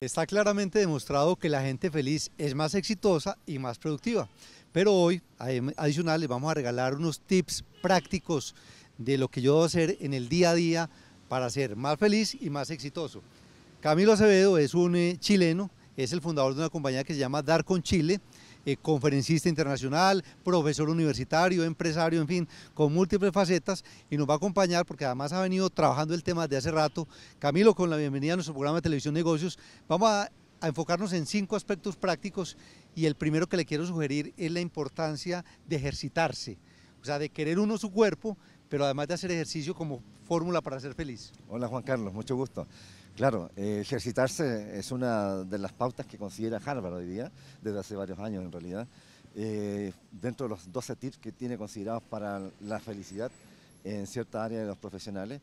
Está claramente demostrado que la gente feliz es más exitosa y más productiva, pero hoy, adicional, les vamos a regalar unos tips prácticos de lo que yo debo hacer en el día a día para ser más feliz y más exitoso. Camilo Acevedo es un eh, chileno, es el fundador de una compañía que se llama Darcon Chile, eh, conferencista internacional, profesor universitario, empresario, en fin, con múltiples facetas y nos va a acompañar porque además ha venido trabajando el tema de hace rato. Camilo, con la bienvenida a nuestro programa de Televisión Negocios, vamos a enfocarnos en cinco aspectos prácticos y el primero que le quiero sugerir es la importancia de ejercitarse, o sea, de querer uno su cuerpo, pero además de hacer ejercicio como fórmula para ser feliz. Hola Juan Carlos, mucho gusto. Claro, eh, ejercitarse es una de las pautas que considera Harvard hoy día, desde hace varios años en realidad. Eh, dentro de los 12 tips que tiene considerados para la felicidad en cierta área de los profesionales,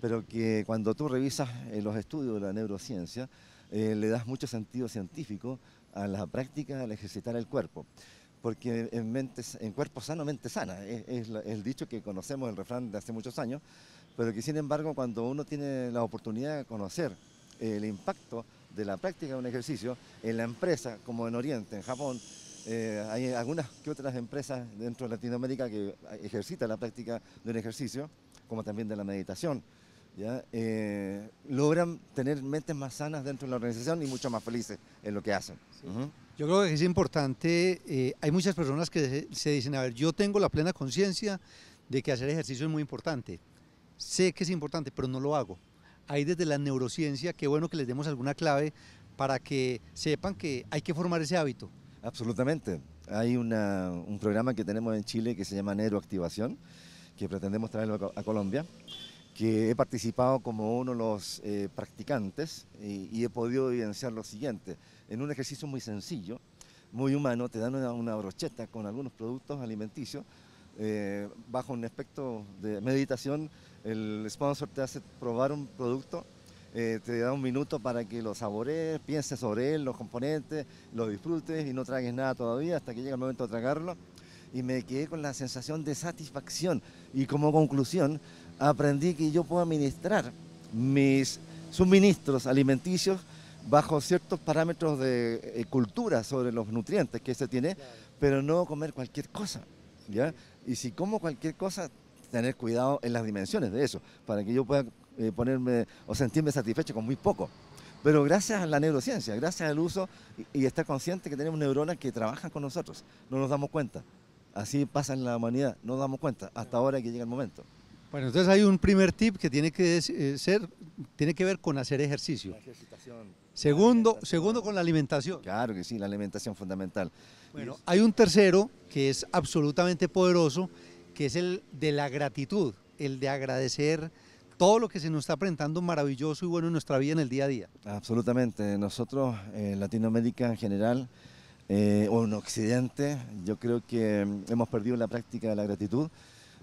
pero que cuando tú revisas eh, los estudios de la neurociencia, le das mucho sentido científico a la práctica al ejercitar el cuerpo porque en, mente, en cuerpo sano, mente sana. Es, es, el dicho que conocemos, el refrán de hace muchos años, pero que sin embargo cuando uno tiene la oportunidad de conocer el impacto de la práctica de un ejercicio en la empresa, como en Oriente, en Japón, eh, hay algunas que otras empresas dentro de Latinoamérica que ejercitan la práctica de un ejercicio, como también de la meditación, ¿ya? Eh, logran tener mentes más sanas dentro de la organización y mucho más felices en lo que hacen. Yo creo que es importante, eh, hay muchas personas que se dicen, a ver, yo tengo la plena conciencia de que hacer ejercicio es muy importante, sé que es importante, pero no lo hago. Hay desde la neurociencia, qué bueno que les demos alguna clave para que sepan que hay que formar ese hábito. Absolutamente. Hay un programa que tenemos en Chile que se llama Neuroactivación, que pretendemos traerlo a, Colombia, que he participado como uno de los eh, practicantes y, he podido evidenciar lo siguiente. En un ejercicio muy sencillo, muy humano, te dan una brocheta con algunos productos alimenticios eh, bajo un aspecto de meditación, el sponsor te hace probar un producto, eh, te da un minuto para que lo saborees, pienses sobre él, los componentes, lo disfrutes y no tragues nada todavía hasta que llega el momento de tragarlo. Y me quedé con la sensación de satisfacción y como conclusión aprendí que yo puedo administrar mis suministros alimenticios bajo ciertos parámetros de eh, cultura sobre los nutrientes que se tiene, pero no comer cualquier cosa. Y si como cualquier cosa, tener cuidado en las dimensiones de eso, para que yo pueda eh, ponerme o sentirme satisfecho con muy poco. Pero gracias a la neurociencia, gracias al uso y, estar consciente que tenemos neuronas que trabajan con nosotros, no nos damos cuenta. Así pasa en la humanidad, no nos damos cuenta hasta ahora que llega el momento. Bueno, entonces hay un primer tip que tiene que eh, ser, tiene que ver con hacer ejercicio. Segundo, segundo con la alimentación. Claro que sí, la alimentación fundamental. Bueno, hay un tercero que es absolutamente poderoso, que es el de la gratitud, el de agradecer todo lo que se nos está presentando maravilloso y bueno en nuestra vida en el día a día. Absolutamente. Nosotros, eh, en Latinoamérica en general, eh, o en Occidente, yo creo que mm, hemos perdido la práctica de la gratitud.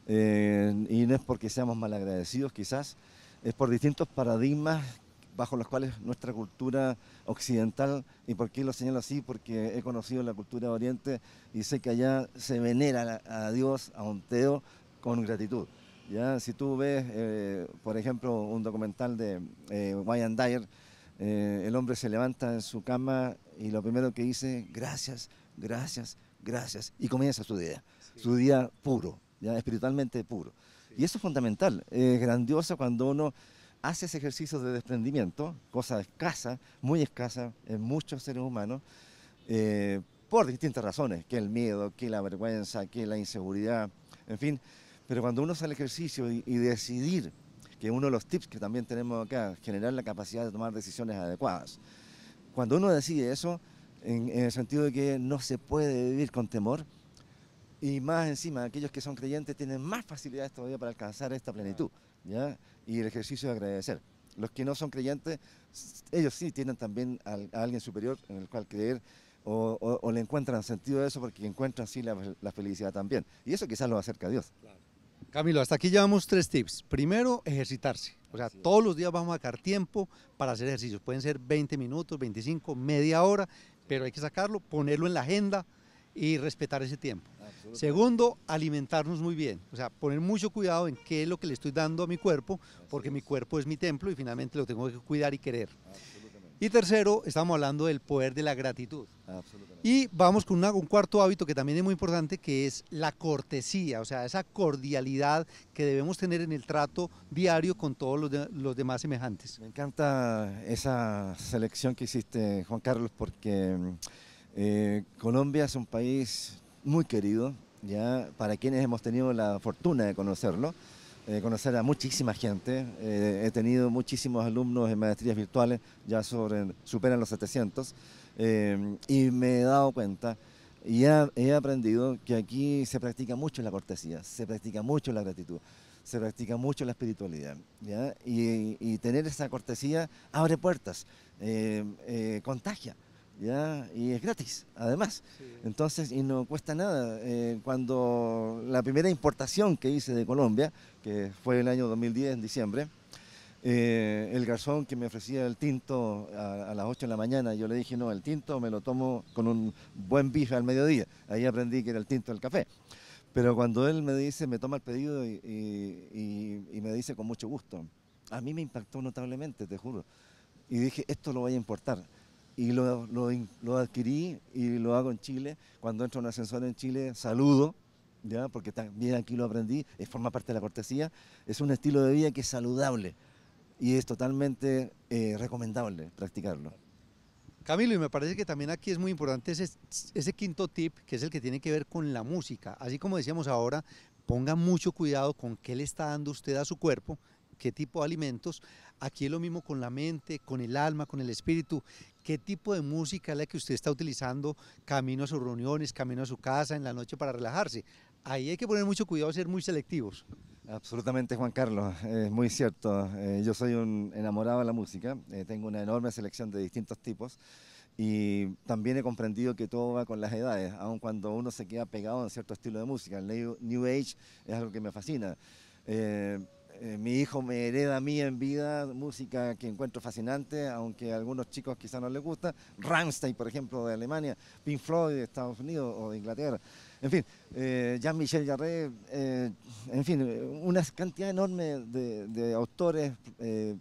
Eh, y no es porque seamos malagradecidos, quizás, es por distintos paradigmas bajo los cuales nuestra cultura occidental, y por qué lo señalo así, porque he conocido la cultura de Oriente y sé que allá se venera a, Dios, a un teo con gratitud. ¿ya? Si tú ves, eh, por ejemplo, un documental de eh, Wayne Dyer, eh, el hombre se levanta en su cama y lo primero que dice, gracias, gracias, gracias, y comienza su día, su día puro, ya espiritualmente puro. Y eso es fundamental, es grandioso cuando uno haces ejercicios de desprendimiento, cosa escasa, muy escasa en muchos seres humanos, eh, por distintas razones, que el miedo, que la vergüenza, que la inseguridad, en fin. Pero cuando uno sale el ejercicio y, decidir, que uno de los tips que también tenemos acá, generar la capacidad de tomar decisiones adecuadas. Cuando uno decide eso, en el sentido de que no se puede vivir con temor, y más encima, aquellos que son creyentes tienen más facilidades todavía para alcanzar esta plenitud. ¿ya? Y el ejercicio de agradecer. Los que no son creyentes, ellos sí tienen también a, alguien superior en el cual creer o, le encuentran sentido a eso porque encuentran sí la, felicidad también. Y eso quizás lo acerca a Dios. Camilo, hasta aquí llevamos tres tips. Primero, ejercitarse. O sea, todos los días vamos a sacar tiempo para hacer ejercicios. Pueden ser 20 minutos, 25, media hora, pero hay que sacarlo, ponerlo en la agenda, y respetar ese tiempo. Segundo, alimentarnos muy bien, o sea, poner mucho cuidado en qué es lo que le estoy dando a mi cuerpo, porque mi cuerpo es mi templo y finalmente lo tengo que cuidar y querer. Y tercero, estamos hablando del poder de la gratitud. Y vamos con un cuarto hábito que también es muy importante, que es la cortesía, o sea, esa cordialidad que debemos tener en el trato diario con todos los demás semejantes. Me encanta esa selección que hiciste, Juan Carlos, porque... Mm, eh, Colombia es un país muy querido, ya para quienes hemos tenido la fortuna de conocerlo, eh, conocer a muchísima gente. Eh, he tenido muchísimos alumnos en maestrías virtuales, ya sobre, superan los 700, eh, y me he dado cuenta y he aprendido que aquí se practica mucho la cortesía, se practica mucho la gratitud se practica mucho la espiritualidad. Y, tener esa cortesía abre puertas, contagia. ¿ya? y es gratis, además. Entonces, y no cuesta nada. Eh, cuando la primera importación que hice de Colombia, que fue el año 2010, en diciembre, eh, el garzón que me ofrecía el tinto a, las 8 de la mañana, yo le dije, no, el tinto me lo tomo con un buen bife al mediodía. Ahí aprendí que era el tinto del café. Pero cuando él me dice, me toma el pedido y me dice con mucho gusto, a mí me impactó notablemente, te juro. Y dije, esto lo voy a importar y lo, adquirí y lo hago en Chile. Cuando entro a un ascensor en Chile, saludo, ¿ya? porque también aquí lo aprendí, es, eh, forma parte de la cortesía. Es un estilo de vida que es saludable y es totalmente eh, recomendable practicarlo. Camilo, y me parece que también aquí es muy importante ese quinto tip, que es el que tiene que ver con la música. Así como decíamos ahora, ponga mucho cuidado con qué le está dando usted a su cuerpo, qué tipo de alimentos. Aquí es lo mismo con la mente, con el alma, con el espíritu qué tipo de música es la que usted está utilizando camino a sus reuniones, camino a su casa, en la noche para relajarse. Ahí hay que poner mucho cuidado, ser muy selectivos. Absolutamente, Juan Carlos, es muy cierto. Eh, yo soy un enamorado de la música, eh, tengo una enorme selección de distintos tipos y también he comprendido que todo va con las edades, aun cuando uno se queda pegado en cierto estilo de música. El New Age es algo que me fascina. Eh, eh, mi hijo me hereda a mí en vida música que encuentro fascinante, aunque a algunos chicos quizá no les gusta. Rammstein, por ejemplo, de Alemania, Pink Floyd de Estados Unidos o de Inglaterra. En fin, eh, Jean-Michel Jarre, eh, en fin, una cantidad enorme de, autores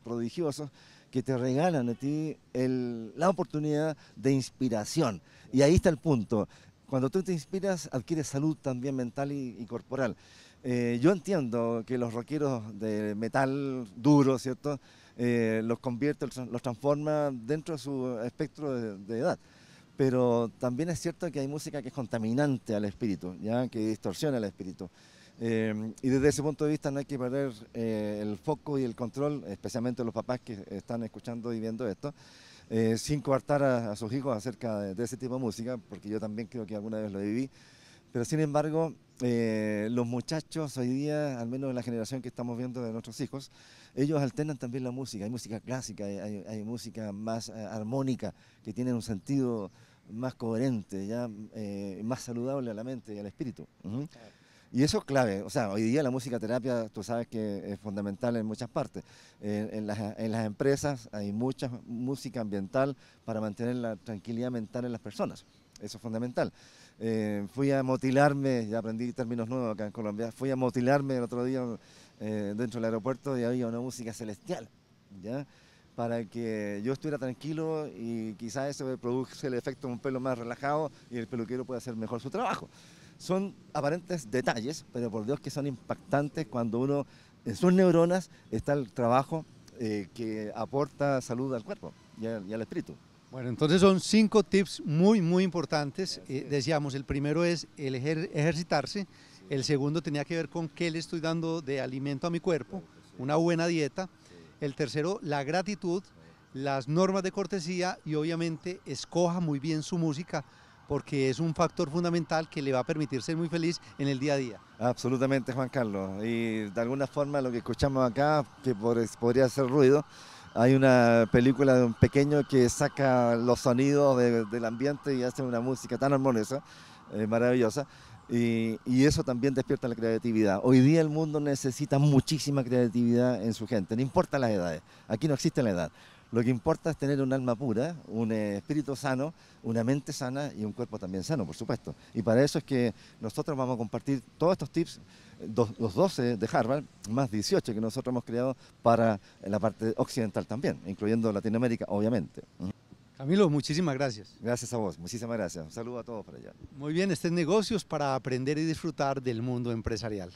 prodigiosos que te regalan a ti la oportunidad de inspiración. Y ahí está el punto. Cuando tú te inspiras, adquieres salud también mental y corporal. Eh, yo entiendo que los rockeros de metal duro, ¿cierto? Eh, los convierte, los transforma dentro de su espectro de, edad. Pero también es cierto que hay música que es contaminante al espíritu, ¿ya? que distorsiona el espíritu. Eh, y desde ese punto de vista no hay que perder el foco y el control, especialmente los papás que están escuchando y viendo esto, sin coartar a, sus hijos acerca de ese tipo de música, porque yo también creo que alguna vez lo viví. Pero sin embargo, eh, los muchachos hoy día, al menos en la generación que estamos viendo de nuestros hijos, ellos alternan también la música. Hay música clásica, hay, música más eh, armónica, que tiene un sentido más coherente, ya eh, más saludable a la mente y al espíritu. Y eso es clave. O sea, hoy día la música terapia, tú sabes que es fundamental en muchas partes. en, las, empresas hay mucha música ambiental para mantener la tranquilidad mental en las personas. Eso es fundamental. Eh, fui a motilarme, ya aprendí términos nuevos acá en Colombia, fui a motilarme el otro día eh, dentro del aeropuerto y había una música celestial, ¿ya? Para que yo estuviera tranquilo y quizás eso produce el efecto de un pelo más relajado y el peluquero pueda hacer mejor su trabajo. Son aparentes detalles, pero por Dios que son impactantes cuando uno, en sus neuronas está el trabajo eh, que aporta salud al cuerpo y al espíritu. Bueno, entonces son cinco tips muy, muy importantes. Eh, decíamos, el primero es el ejercitarse, el segundo tenía que ver con qué le estoy dando de alimento a mi cuerpo, una buena dieta, el tercero, la gratitud, las normas de cortesía y obviamente escoja muy bien su música porque es un factor fundamental que le va a permitir ser muy feliz en el día a día. Absolutamente, Juan Carlos. Y de alguna forma lo que escuchamos acá, que podría ser ruido, hay una película de un pequeño que saca los sonidos del ambiente y hace una música tan armoniosa, eh, maravillosa. Y, y, eso también despierta la creatividad. Hoy día el mundo necesita muchísima creatividad en su gente, no importa las edades. Aquí no existe la edad. Lo que importa es tener un alma pura, un eh, espíritu sano, una mente sana y un cuerpo también sano, por supuesto. Y para eso es que nosotros vamos a compartir todos estos tips, eh, los 12 de Harvard, más 18 que nosotros hemos creado para la parte occidental también, incluyendo Latinoamérica, obviamente. Camilo, muchísimas gracias. Gracias a vos, muchísimas gracias. Un saludo a todos por allá. Muy bien, este es Negocios para aprender y disfrutar del mundo empresarial.